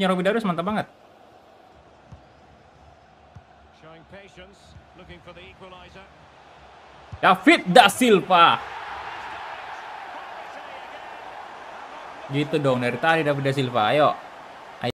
Punya Robin Darus mantap banget. David Da Silva. Gitu dong dari tadi David Da Silva. Ayo.